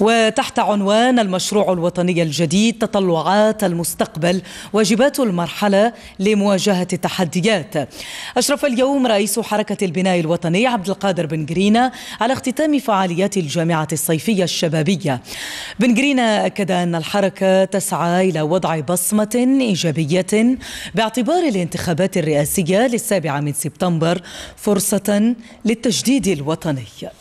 وتحت عنوان المشروع الوطني الجديد تطلعات المستقبل واجبات المرحلة لمواجهة التحديات أشرف اليوم رئيس حركة البناء الوطني عبد القادر بن جرينا على اختتام فعاليات الجامعة الصيفية الشبابية بن جرينا أكد أن الحركة تسعى إلى وضع بصمة إيجابية باعتبار الانتخابات الرئاسية للسابعة من سبتمبر فرصة للتجديد الوطني